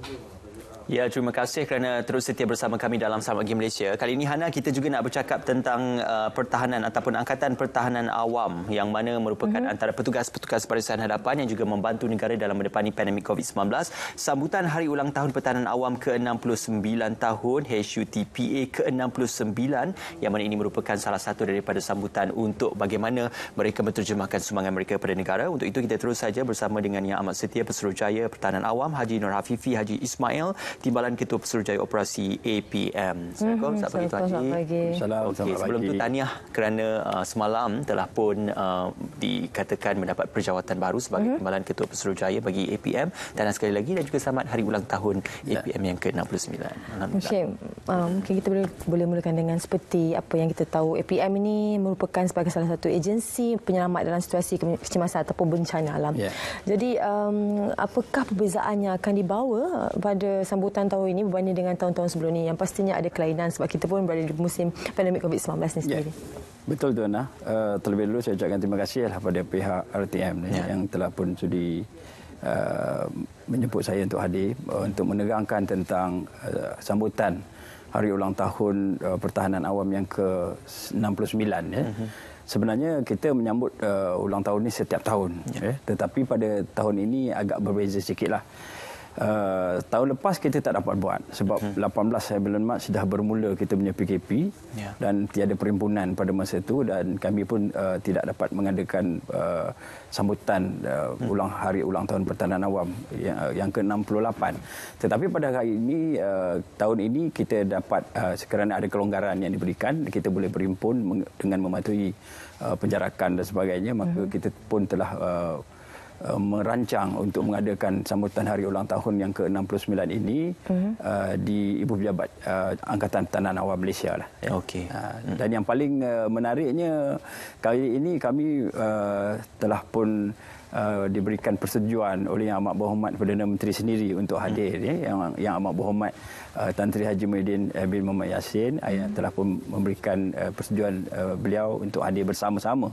Gracias. Ya, terima kasih kerana terus setia bersama kami dalam Selamat Pagi Malaysia. Kali ini Hana kita juga nak bercakap tentang uh, pertahanan ataupun angkatan pertahanan awam yang mana merupakan mm-hmm. antara petugas-petugas barisan hadapan yang juga membantu negara dalam mendepani pandemik COVID-19. Sambutan Hari Ulang Tahun Pertahanan Awam ke-69 tahun HUTPA ke-69 yang mana ini merupakan salah satu daripada sambutan untuk bagaimana mereka menterjemahkan sumbangan mereka kepada negara. Untuk itu kita terus saja bersama dengan Yang Amat Setia Peseru Jaya Pertahanan Awam Haji Nur Hafifi Haji Ismail Timbalan Ketua Pesuruhjaya Operasi APM. Assalamualaikum, mhm, selamat pagi Selamat pagi. Okay, sebelum itu tahniah kerana uh, semalam telah pun uh, dikatakan mendapat perjawatan baru sebagai mm-hmm. Timbalan Ketua Pesuruhjaya bagi APM dan sekali lagi dan juga selamat hari ulang tahun APM ya. yang ke-69. Alhamdulillah. Okay, um, mungkin kita boleh, boleh mulakan dengan seperti apa yang kita tahu APM ini merupakan sebagai salah satu agensi penyelamat dalam situasi kecemasan ataupun bencana alam. Yeah. Jadi um, apakah perbezaannya akan dibawa uh, pada sambutan sambutan tahun ini berbanding dengan tahun-tahun sebelum ini yang pastinya ada kelainan sebab kita pun berada di musim pandemik COVID-19 ni sendiri. Ya. Betul tuan. Uh, terlebih dulu saya ucapkan terima kasih kepada lah pihak RTM ni ya. yang telah pun sudi uh, eh, menjemput saya untuk hadir uh, untuk menerangkan tentang uh, sambutan hari ulang tahun uh, pertahanan awam yang ke-69 ya. Uh-huh. Sebenarnya kita menyambut uh, ulang tahun ini setiap tahun. Ya. Eh? Tetapi pada tahun ini agak berbeza sikitlah uh, tahun lepas kita tak dapat buat sebab hmm. 18 bulan Mac sudah bermula kita punya PKP yeah. dan tiada perhimpunan pada masa itu dan kami pun uh, tidak dapat mengadakan uh, sambutan uh, hmm. ulang hari ulang tahun pertahanan awam yang, uh, yang ke-68 tetapi pada hari ini uh, tahun ini kita dapat uh, kerana ada kelonggaran yang diberikan kita boleh berhimpun dengan mematuhi uh, penjarakan dan sebagainya maka hmm. kita pun telah uh, Uh, merancang untuk mengadakan sambutan hari ulang tahun yang ke-69 ini uh-huh. uh, di ibu pejabat uh, angkatan Tanah awam Malaysia lah ya. okey uh, hmm. dan yang paling uh, menariknya kali ini kami uh, telah pun uh, diberikan persetujuan oleh Yang Amat Berhormat Perdana Menteri sendiri untuk hmm. hadir ya yang Yang Amat Berhormat uh, Tan Sri Haji Muhyiddin uh, bin Muhammad Yassin uh, hmm. yang telah pun memberikan uh, persetujuan uh, beliau untuk hadir bersama-sama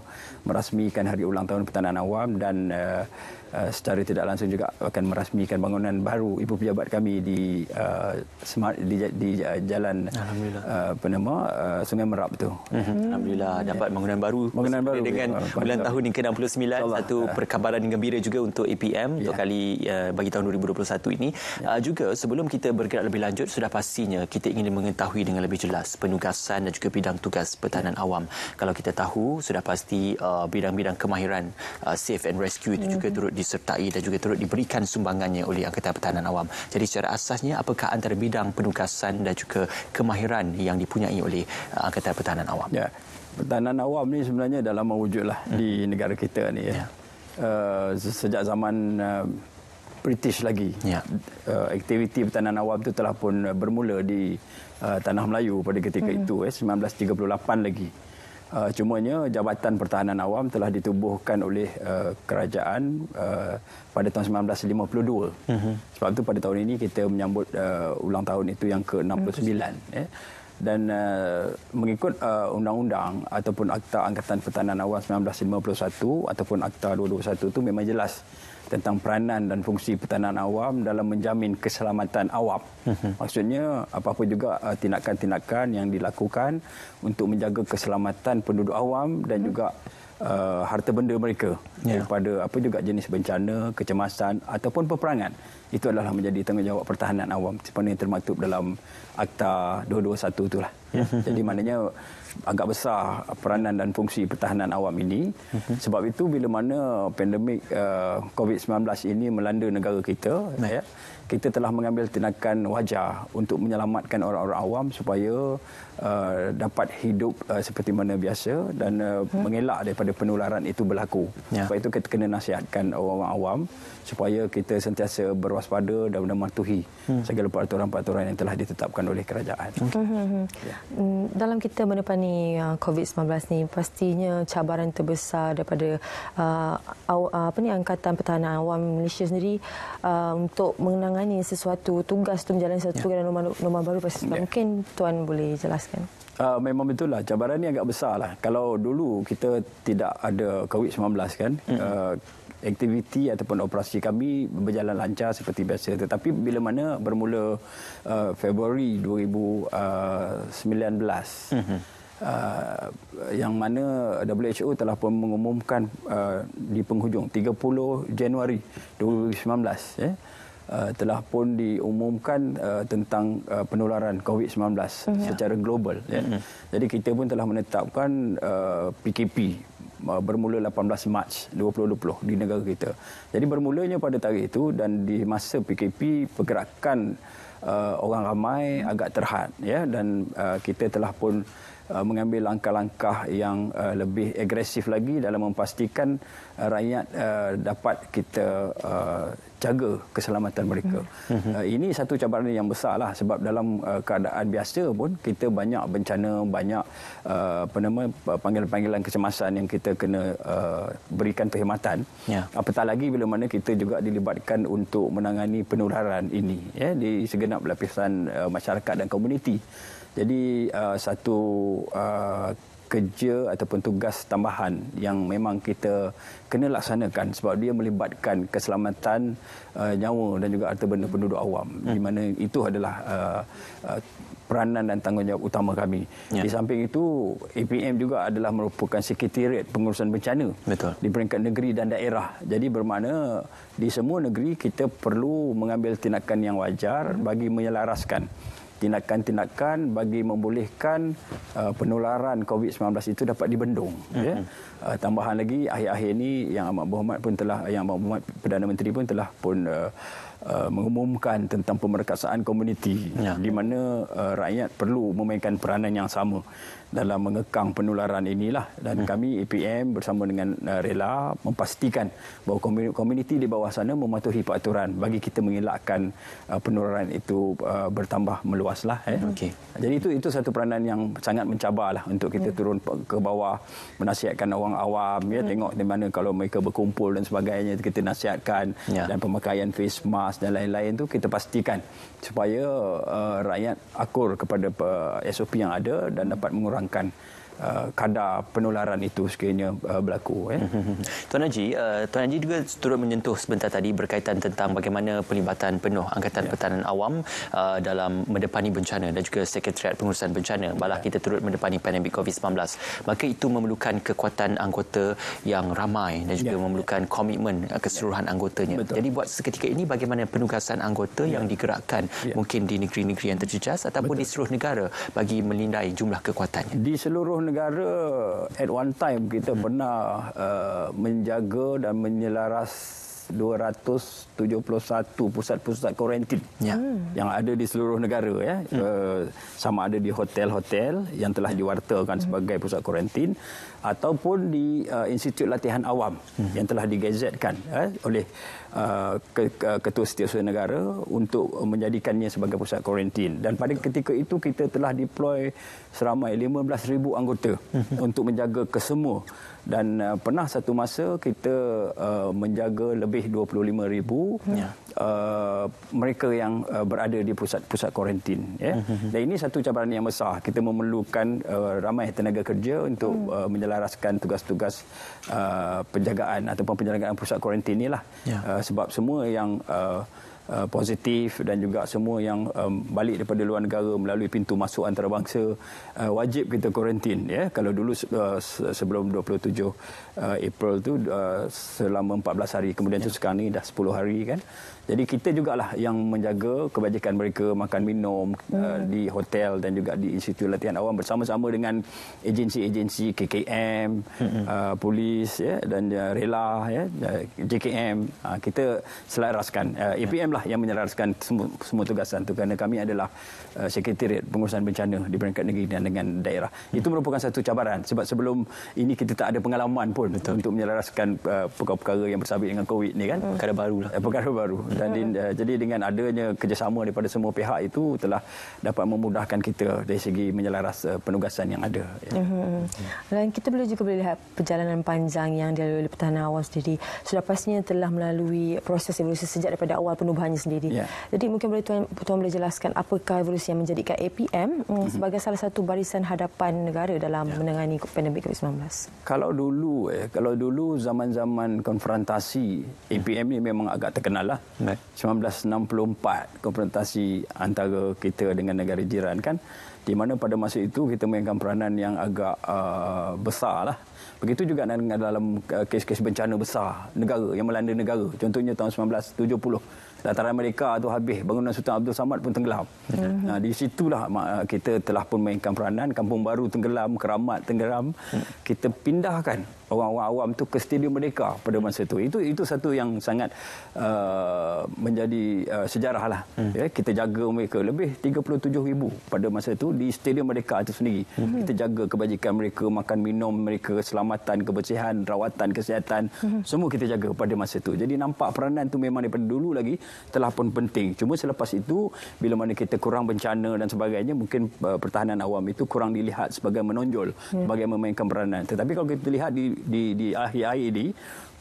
merasmikan hari ulang tahun Pertanian Awam dan uh, Eh, secara tidak langsung juga akan merasmikan bangunan baru ibu pejabat kami di uh, eh, smart di, di jalan alhamdulillah uh, apa uh, Sungai Merap tu hmm. alhamdulillah dapat bangunan baru bangunan baru dengan ya, bulan tahun ini ke-69 satu perkabaran yang gembira juga untuk APM ya. untuk kali uh, bagi tahun 2021 ini ya. uh, juga sebelum kita bergerak lebih lanjut sudah pastinya kita ingin mengetahui dengan lebih jelas penugasan dan juga bidang tugas pertahanan ya. awam kalau kita tahu sudah pasti uh, bidang-bidang kemahiran uh, safe and rescue itu ya. juga turut di disertai dan juga turut diberikan sumbangannya oleh Angkatan Pertahanan Awam. Jadi secara asasnya, apakah antara bidang penugasan dan juga kemahiran yang dipunyai oleh uh, Angkatan Pertahanan Awam? Ya, Pertahanan Awam ni sebenarnya dah lama wujud lah hmm. di negara kita ni. Ya. ya. Uh, sejak zaman uh, British lagi, ya. uh, aktiviti pertahanan awam itu telah pun uh, bermula di uh, tanah Melayu pada ketika hmm. itu, eh, 1938 lagi. Uh, cumanya Jabatan Pertahanan Awam telah ditubuhkan oleh uh, kerajaan uh, pada tahun 1952. Uh-huh. Mhm. Sebab itu pada tahun ini kita menyambut uh, ulang tahun itu yang ke-69. Eh. Ya. Dan uh, mengikut uh, undang-undang ataupun Akta Angkatan Pertahanan Awam 1951 ataupun Akta 221 itu memang jelas tentang peranan dan fungsi pertahanan awam dalam menjamin keselamatan awam. Mhm. Maksudnya apa-apa juga uh, tindakan-tindakan yang dilakukan untuk menjaga keselamatan penduduk awam dan mhm. juga uh, harta benda mereka yeah. daripada apa juga jenis bencana, kecemasan ataupun peperangan. Itu adalah menjadi tanggungjawab pertahanan awam sepanjang termaktub dalam Akta 221 itulah. Ya. Jadi maknanya agak besar peranan dan fungsi pertahanan awam ini. Mhm. Sebab itu bila mana pandemik uh, COVID-19 ini melanda negara kita, nah. ya, kita telah mengambil tindakan wajar untuk menyelamatkan orang-orang awam supaya uh, dapat hidup uh, seperti mana biasa dan uh, hmm. mengelak daripada penularan itu berlaku. Ya. Sebab itu kita kena nasihatkan orang-orang awam supaya kita sentiasa berwaspada dan mematuhi hmm. segala peraturan-peraturan yang telah ditetapkan dilakukan oleh kerajaan. Mm-hmm. Ya. Hmm, dalam kita menepani uh, COVID-19 ni pastinya cabaran terbesar daripada uh, uh, apa ni angkatan pertahanan awam Malaysia sendiri uh, untuk menangani sesuatu tugas untuk menjalani sesuatu ya. tugas ya. dan norma baru pasti ya. mungkin tuan boleh jelaskan. Uh, memang betul lah cabaran ni agak besar lah. Kalau dulu kita tidak ada COVID-19 kan mm-hmm. uh, aktiviti ataupun operasi kami berjalan lancar seperti biasa tetapi bila mana bermula uh, Februari 2019 uh-huh. Mhm. Uh, yang mana WHO telah pun mengumumkan uh, di penghujung 30 Januari 2019 eh, uh, telah pun diumumkan uh, tentang uh, penularan COVID-19 mm-hmm. secara global. Yeah. Mm-hmm. Jadi kita pun telah menetapkan uh, PKP, Uh, bermula 18 Mac 2020 di negara kita. Jadi bermulanya pada tarikh itu dan di masa PKP pergerakan uh, orang ramai agak terhad ya dan uh, kita telah pun Uh, mengambil langkah-langkah yang uh, lebih agresif lagi dalam memastikan uh, rakyat dapat kita jaga keselamatan mereka. Mhm. Ini satu cabaran yang besar lah, sebab dalam keadaan biasa pun kita banyak bencana, banyak apa panggilan-panggilan kecemasan yang kita kena berikan perkhidmatan. Ya. Apatah lagi bila mana kita juga dilibatkan untuk menangani penularan ini ya, di segenap lapisan masyarakat dan komuniti. Jadi uh, satu uh, kerja ataupun tugas tambahan yang memang kita kena laksanakan sebab dia melibatkan keselamatan uh, nyawa dan juga harta benda penduduk awam hmm. di mana itu adalah uh, uh, peranan dan tanggungjawab utama kami. Ya. Di samping itu, APM juga adalah merupakan sekretariat pengurusan bencana Betul. di peringkat negeri dan daerah. Jadi bermakna di semua negeri kita perlu mengambil tindakan yang wajar bagi menyelaraskan tindakan-tindakan bagi membolehkan uh, penularan COVID-19 itu dapat dibendung. Ya. Mm-hmm. Uh, tambahan lagi akhir-akhir ini yang Ahmad Muhammad pun telah yang Ahmad Muhammad Perdana Menteri pun telah pun uh, Uh, mengumumkan tentang pemerkasaan komuniti ya. di mana uh, rakyat perlu memainkan peranan yang sama dalam mengekang penularan inilah dan ya. kami APM bersama dengan uh, rela memastikan bahawa komuniti di bawah sana mematuhi peraturan bagi kita mengelakkan uh, penularan itu uh, bertambah meluaslah eh. okay. jadi itu itu satu peranan yang sangat mencabar lah untuk kita ya. turun ke bawah menasihatkan orang awam ya, ya tengok di mana kalau mereka berkumpul dan sebagainya kita nasihatkan ya. dan pemakaian face mask emas dan lain-lain tu kita pastikan supaya uh, rakyat akur kepada uh, SOP yang ada dan dapat mengurangkan uh, kadar penularan itu sekiranya uh, berlaku. Eh. Tuan Haji, uh, Tuan Haji juga turut menyentuh sebentar tadi berkaitan tentang bagaimana pelibatan penuh Angkatan ya. Pertahanan Awam uh, dalam mendepani bencana dan juga Sekretariat Pengurusan Bencana. Malah ya. kita turut mendepani pandemik COVID-19. Maka itu memerlukan kekuatan anggota yang ramai dan juga ya. memerlukan komitmen uh, keseluruhan ya. anggotanya. Betul. Jadi buat seketika ini bagaimana penugasan anggota ya. yang digerakkan ya. mungkin di negeri-negeri yang terjejas ataupun Betul. di seluruh negara bagi melindai jumlah kekuatannya? Di seluruh negara at one time kita pernah uh, menjaga dan menyelaras 271 pusat-pusat kuarantin ya. Hmm. yang ada di seluruh negara ya. Hmm. Eh, sama ada di hotel-hotel yang telah ya. diwartakan hmm. sebagai pusat kuarantin ataupun di uh, institut latihan awam hmm. yang telah digazetkan ya, eh, oleh uh, ketua setiausaha negara untuk menjadikannya sebagai pusat kuarantin dan pada ketika itu kita telah deploy seramai 15000 anggota hmm. untuk menjaga kesemua dan uh, pernah satu masa kita uh, menjaga lebih 25 ribu ya. uh, mereka yang uh, berada di pusat-pusat kuarantin. Ya. Hmm, hmm, hmm. Dan ini satu cabaran yang besar. Kita memerlukan uh, ramai tenaga kerja untuk hmm. uh, menyelaraskan tugas-tugas uh, penjagaan ataupun penjagaan pusat kuarantin inilah. Ya. Uh, sebab semua yang... Uh, Uh, positif dan juga semua yang um, balik daripada luar negara melalui pintu masuk antarabangsa uh, wajib kita kuarantin ya yeah? kalau dulu uh, sebelum 27 uh, April tu uh, selama 14 hari kemudian yeah. tu ya. sekarang ni dah 10 hari kan jadi kita jugalah yang menjaga kebajikan mereka makan minum uh, ya. di hotel dan juga di institut latihan awam bersama-sama dengan agensi-agensi KKM hmm. uh, polis ya yeah? dan uh, rela ya yeah? Uh, JKM uh, kita selaraskan uh, APM lah yang menyelaraskan semua, semua tugasan itu kerana kami adalah uh, sekretariat pengurusan bencana di peringkat negeri dan dengan daerah. Hmm. Itu merupakan satu cabaran sebab sebelum ini kita tak ada pengalaman pun Betul. untuk menyelaraskan uh, perkara-perkara yang bersabit dengan COVID ni kan. Hmm. Perkara baru lah. Eh, perkara baru. Dan hmm. uh, jadi dengan adanya kerjasama daripada semua pihak itu telah dapat memudahkan kita dari segi menyelaras uh, penugasan yang ada. Ya. Hmm. Dan kita boleh juga boleh lihat perjalanan panjang yang dilalui oleh Pertahanan Awam sendiri. Sudah pastinya telah melalui proses evolusi sejak daripada awal penubuhan tumbuhannya sendiri. Yeah. Jadi mungkin boleh tuan, tuan boleh jelaskan apakah evolusi yang menjadikan APM mm-hmm. sebagai salah satu barisan hadapan negara dalam yeah. menangani pandemik COVID-19. Kalau dulu eh kalau dulu zaman-zaman konfrontasi APM ni memang agak terkenal lah. Right. 1964 konfrontasi antara kita dengan negara jiran kan di mana pada masa itu kita mainkan peranan yang agak uh, besar lah. Begitu juga dalam uh, kes-kes bencana besar negara yang melanda negara. Contohnya tahun 1970 antara mereka tu habis bangunan Sultan Abdul Samad pun tenggelam. Mm-hmm. Nah, di situlah kita telah pun mainkan peranan kampung baru tenggelam, keramat tenggelam. Mm. Kita pindahkan orang-orang awam tu ke Stadium Merdeka pada masa itu. Itu itu satu yang sangat uh, menjadi uh, sejarah lah. Hmm. Ya, kita jaga mereka lebih 37 ribu pada masa itu di Stadium Merdeka itu sendiri. Hmm. Kita jaga kebajikan mereka, makan minum mereka, keselamatan, kebersihan, rawatan, kesihatan. Hmm. Semua kita jaga pada masa itu. Jadi nampak peranan itu memang daripada dulu lagi telah pun penting. Cuma selepas itu, bila mana kita kurang bencana dan sebagainya, mungkin uh, pertahanan awam itu kurang dilihat sebagai menonjol hmm. bagaimana memainkan peranan. Tetapi kalau kita lihat di di di akhir-akhir ini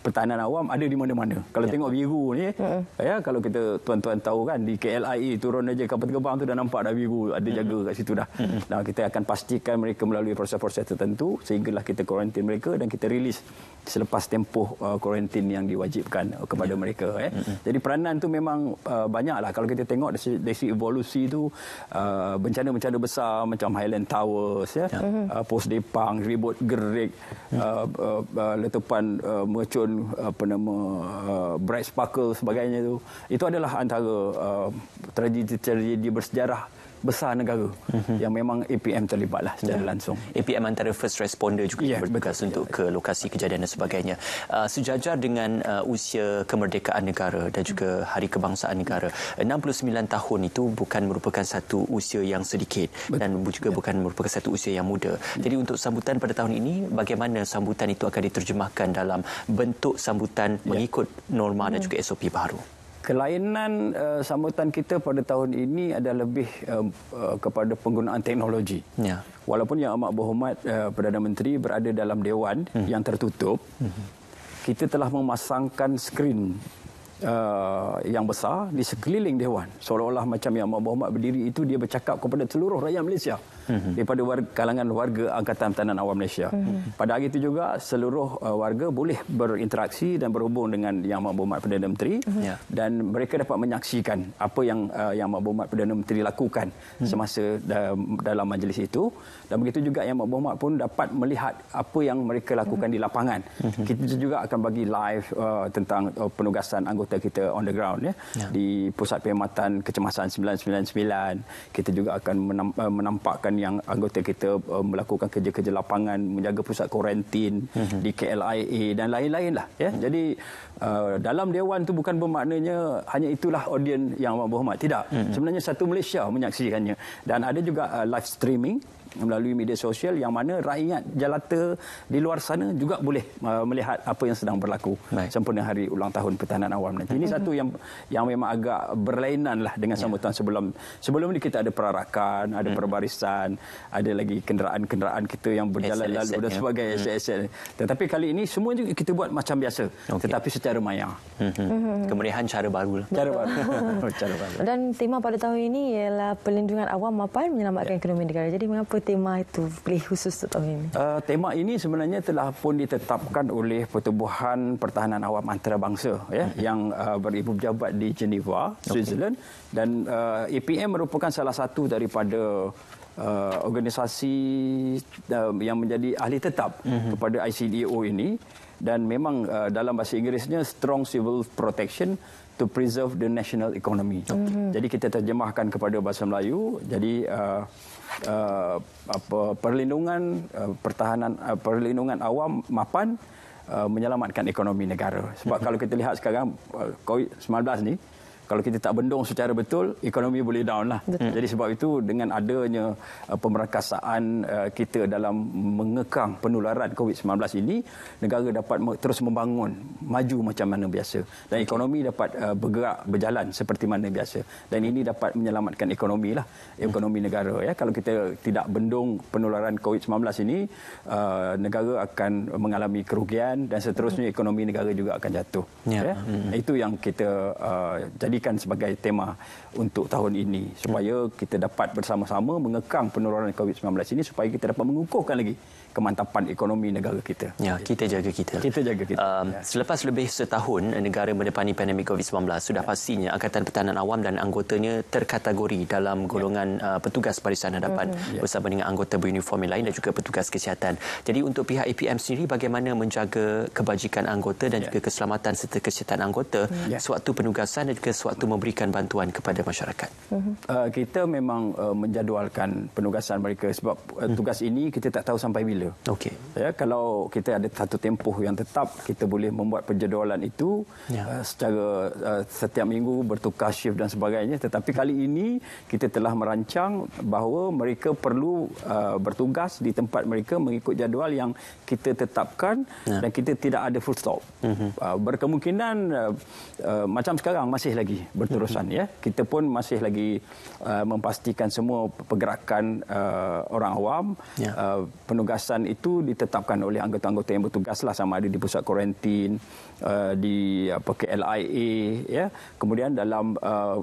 pertahanan awam ada di mana-mana. Kalau ya. tengok biru ni, ya. ya kalau kita tuan-tuan tahu kan di KLIA turun aja kapal terbang tu dah nampak dah biru ada hmm. jaga kat situ dah. Hmm. Nah kita akan pastikan mereka melalui proses-proses tertentu sehinggalah kita kuarantin mereka dan kita rilis selepas tempoh uh, kuarantin yang diwajibkan uh, kepada ya. mereka ya. Jadi peranan tu memang uh, banyaklah kalau kita tengok dari, dari segi evolusi tu uh, bencana-bencana besar macam Highland Towers ya, ya. Uh, Pos Depang, ribut gerik ya. uh, uh, uh, letupan uh, mercun apa nama uh, bright sparkle sebagainya tu itu adalah antara uh, tragedi-tragedi bersejarah besar negara mm-hmm. yang memang APM terlibatlah secara yeah. langsung. APM antara first responder juga yeah, bertugas betul. untuk ke lokasi kejadian dan sebagainya. Uh, sejajar dengan uh, usia kemerdekaan negara dan juga hari kebangsaan negara, 69 uh, tahun itu bukan merupakan satu usia yang sedikit betul. dan juga yeah. bukan merupakan satu usia yang muda. Jadi untuk sambutan pada tahun ini, bagaimana sambutan itu akan diterjemahkan dalam bentuk sambutan yeah. mengikut norma dan hmm. juga SOP baru? kelainan uh, sambutan kita pada tahun ini ada lebih uh, uh, kepada penggunaan teknologi. Ya. Walaupun Yang Amat Berhormat uh, Perdana Menteri berada dalam dewan hmm. yang tertutup, hmm. kita telah memasangkan skrin uh, yang besar di sekeliling dewan. Seolah-olah macam Yang Amat Berhormat berdiri itu dia bercakap kepada seluruh rakyat Malaysia. Mhm. daripada warga, kalangan warga Angkatan Pertahanan Awam Malaysia. Mhm. Pada hari itu juga seluruh uh, warga boleh berinteraksi dan berhubung dengan Yang Maha Berhormat Perdana Menteri mhm. yeah. dan mereka dapat menyaksikan apa yang uh, Yang Berhormat Perdana Menteri lakukan hmm. semasa da- dalam majlis itu dan begitu juga Yang Maha Berhormat pun dapat melihat apa yang mereka lakukan hmm. di lapangan. Hmm. Kita juga akan bagi live uh, tentang uh, penugasan anggota kita on the ground ya yeah. di Pusat Perkhidmatan Kecemasan 999. Kita juga akan uh, menampakkan pasukan yang anggota kita uh, melakukan kerja-kerja lapangan menjaga pusat kuarantin mm-hmm. di KLIA dan lain-lain lah ya. Mm-hmm. Jadi uh, dalam dewan tu bukan bermaknanya hanya itulah audien yang Amat berhormat. Tidak. Mm-hmm. Sebenarnya satu Malaysia menyaksikannya dan ada juga uh, live streaming melalui media sosial yang mana rakyat jelata di luar sana juga boleh uh, melihat apa yang sedang berlaku Baik. sempena hari ulang tahun pertahanan awam nanti. Ini satu yang yang memang agak berlainan lah dengan ya. sambutan ya. sebelum sebelum ni kita ada perarakan, ada hmm. perbarisan, ada lagi kenderaan-kenderaan kita yang berjalan SLSL, lalu dan ya. sebagainya. Hmm. Tetapi kali ini semua juga kita buat macam biasa okay. tetapi secara maya. Hmm. hmm. Kemeriahan cara baru lah. Cara baru. cara baru. Dan tema pada tahun ini ialah pelindungan awam mapan menyelamatkan ya. ekonomi negara. Jadi mengapa tema itu boleh khusus untuk tahun ini? Uh, tema ini sebenarnya telah pun ditetapkan oleh Pertubuhan Pertahanan Awam Antarabangsa ya, mm-hmm. yang uh, beribu jabat di Geneva, Switzerland. Okay. Dan uh, eh, APM merupakan salah satu daripada uh, organisasi uh, yang menjadi ahli tetap mm-hmm. kepada ICDO ini dan memang uh, dalam bahasa Inggerisnya strong civil protection to preserve the national economy. Okay. Mm-hmm. Jadi kita terjemahkan kepada bahasa Melayu. Jadi uh, uh, apa, perlindungan uh, pertahanan uh, perlindungan awam mapan uh, menyelamatkan ekonomi negara. Sebab kalau kita lihat sekarang uh, COVID-19 ni kalau kita tak bendung secara betul ekonomi boleh down lah betul. jadi sebab itu dengan adanya uh, uh kita dalam mengekang penularan COVID-19 ini negara dapat terus membangun maju macam mana biasa dan ekonomi dapat uh, bergerak berjalan seperti mana biasa dan ini dapat menyelamatkan ekonomi lah ekonomi negara ya kalau kita tidak bendung penularan COVID-19 ini uh, negara akan mengalami kerugian dan seterusnya ekonomi negara juga akan jatuh ya, ya? Hmm. itu yang kita jadi jadikan sebagai tema untuk tahun ini supaya kita dapat bersama-sama mengekang penurunan COVID-19 ini supaya kita dapat mengukuhkan lagi kemantapan ekonomi negara kita. Ya, kita jaga kita. Kita jaga kita. Um, ya. Selepas lebih setahun negara mendepani pandemik COVID-19, sudah ya. pastinya Angkatan Pertahanan Awam dan anggotanya terkategori dalam ya. golongan ya. uh, petugas barisan hadapan mm-hmm. ya. bersama dengan anggota beruniform yang lain dan juga petugas kesihatan. Jadi untuk pihak APM sendiri, bagaimana menjaga kebajikan anggota dan ya. juga keselamatan serta kesihatan anggota mm-hmm. ya. sewaktu penugasan dan juga sewaktu memberikan bantuan kepada masyarakat? Mm-hmm. Uh, kita memang uh, menjadualkan penugasan mereka sebab uh, tugas ini kita tak tahu sampai bila bila. Okey. Ya, kalau kita ada satu tempoh yang tetap, kita boleh membuat penjadualan itu ya. uh, secara uh, setiap minggu bertukar shift dan sebagainya. Tetapi kali ini kita telah merancang bahawa mereka perlu uh, bertugas di tempat mereka mengikut jadual yang kita tetapkan ya. dan kita tidak ada full stop. uh Uh, berkemungkinan uh, uh, macam sekarang masih lagi berterusan uh ya. Kita pun masih lagi uh, memastikan semua pergerakan uh, orang awam ya. uh, penugasan kawasan itu ditetapkan oleh anggota-anggota yang bertugas lah sama ada di pusat kuarantin uh, di apa KLIA ya kemudian dalam uh,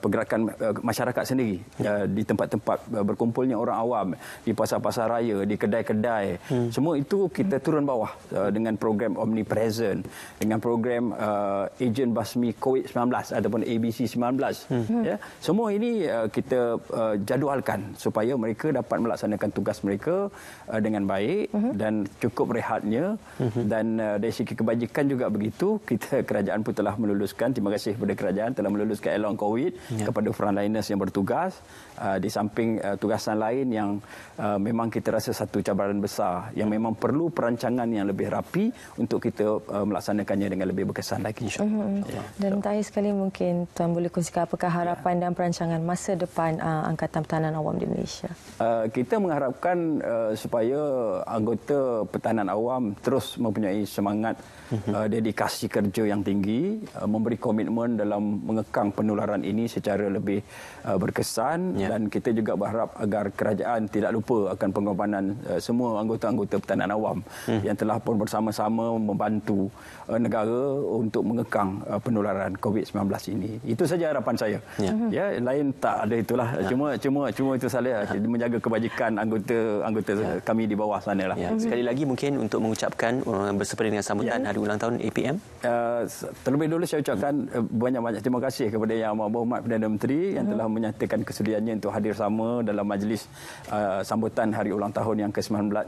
pergerakan uh, masyarakat sendiri ya. uh, di tempat-tempat uh, berkumpulnya orang awam di pasar-pasar raya di kedai-kedai hmm. semua itu kita turun bawah uh, dengan program omnipresent dengan program uh, ejen basmi COVID-19 ataupun ABC-19 hmm. ya semua ini uh, kita uh, jadualkan supaya mereka dapat melaksanakan tugas mereka uh, dengan dengan baik uh mhm. -huh. dan cukup rehatnya uh mhm. -huh. dan uh, dari segi kebajikan juga begitu kita kerajaan pun telah meluluskan terima kasih kepada kerajaan telah meluluskan elong covid yeah. kepada frontliners yang bertugas uh, di samping uh, tugasan lain yang uh, memang kita rasa satu cabaran besar yang ya. memang perlu perancangan yang lebih rapi untuk kita uh, melaksanakannya dengan lebih berkesan lagi uh -huh. yeah. dan terakhir sekali mungkin tuan boleh kongsikan apakah ya. harapan yeah. dan perancangan masa depan uh, angkatan pertahanan awam di Malaysia uh, kita mengharapkan uh, supaya anggota pertahanan awam terus mempunyai semangat mhm. uh, dedikasi kerja yang tinggi uh, memberi komitmen dalam mengekang penularan ini secara lebih uh, berkesan yeah. dan kita juga berharap agar kerajaan tidak lupa akan pengorbanan uh, semua anggota-anggota pertahanan awam mm. yang telah pun bersama-sama membantu uh, negara untuk mengekang uh, penularan COVID-19 ini itu saja harapan saya ya yeah. Mhm. yeah, lain tak ada itulah yeah. cuma cuma cuma itu saja ya. menjaga kebajikan anggota anggota yeah. kami di di bawah sana lah. Ya. Mhm. Sekali lagi mungkin untuk mengucapkan uh, bersepeda dengan sambutan ya. hari ulang tahun APM. Uh, terlebih dulu saya ucapkan hmm. banyak-banyak terima kasih kepada Yang Amat Berhormat Perdana Menteri hmm. yang mhm. telah menyatakan kesudiannya untuk hadir sama dalam majlis uh, sambutan hari ulang tahun yang ke-69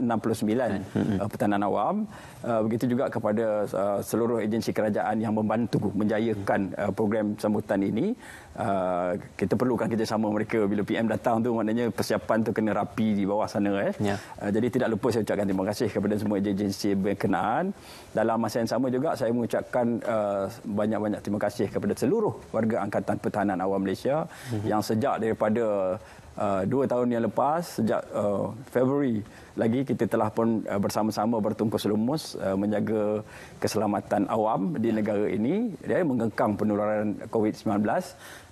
kan? hmm. uh, Pertanian Awam. Uh, begitu juga kepada uh, seluruh agensi kerajaan yang membantu menjayakan uh, program sambutan ini. Uh, kita perlukan kerjasama mereka bila PM datang tu maknanya persiapan tu kena rapi di bawah sana. Eh. Ya. Uh, jadi jadi tidak lupa saya ucapkan terima kasih kepada semua agensi berkenaan. Dalam masa yang sama juga saya mengucapkan uh, banyak-banyak terima kasih kepada seluruh warga Angkatan Pertahanan Awam Malaysia mm-hmm. yang sejak daripada Uh, dua tahun yang lepas sejak uh, Februari lagi kita telah pun uh, bersama-sama bertungkus lumus uh, menjaga keselamatan awam di negara ini ya, mengengkang penularan COVID-19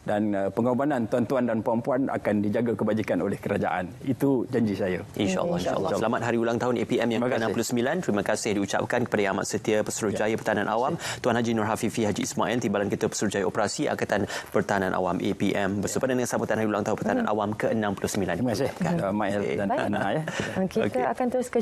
dan uh, pengorbanan tuan-tuan dan puan-puan akan dijaga kebajikan oleh kerajaan. Itu janji saya. InsyaAllah. Insya Allah. Selamat hari ulang tahun APM yang ke-69. Terima, Terima kasih diucapkan kepada Yang Amat Setia Pesuruh ya. Pertahanan Awam, Tuan Haji Nur Hafifi Haji Ismail, Timbalan Ketua Pesuruh Jaya Operasi Angkatan Pertahanan Awam APM. Bersama ya. dengan sambutan hari ulang tahun Pertahanan ya. Awam ke-69. 69. Terima kasih. Okay, Hel ya. Kita akan terus ke